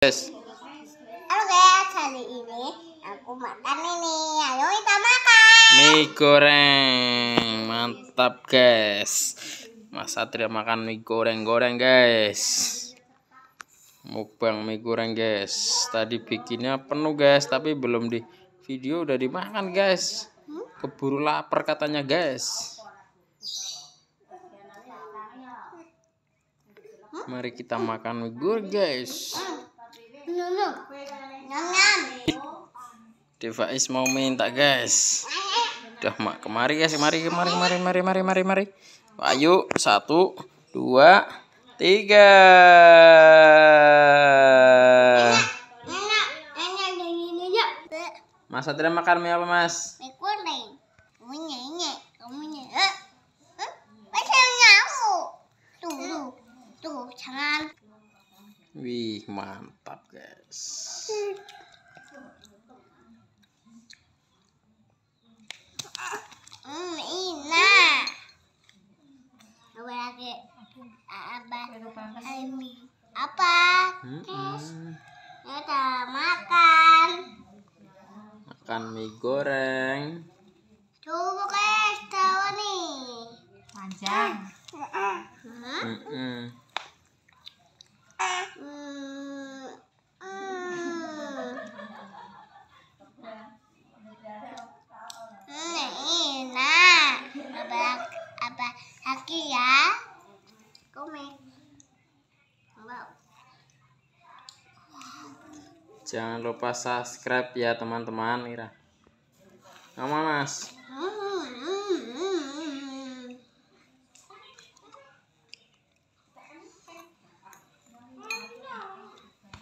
guys, hari ini aku makan ini. Ayo kita makan. Mie goreng, mantap guys. Mas Satria makan mie goreng goreng guys. Mukbang mie goreng guys. Tadi bikinnya penuh guys, tapi belum di video udah dimakan guys. Keburu lapar katanya guys. Mari kita makan mie goreng guys. Devais mau minta guys. Udah mak kemari guys, kemari kemari kemari kemari, kemari, kemari. mari. Ayo satu dua tiga. Mas Satria makan mie apa mas? Mie kuning. Kamu nyanyi, kamu nyanyi. Eh, eh, aku. Tuh, tuh, tuh, jangan. Wih, mantap, guys. Hmm, ini Apa lagi? Apa? Apa? Kita hmm, hmm. ya, makan. Makan mie goreng. Coba guys, tahu nih. Panjang. Heeh. Hmm, Jangan lupa subscribe ya teman-teman, Ira. Mama Mas. Mama.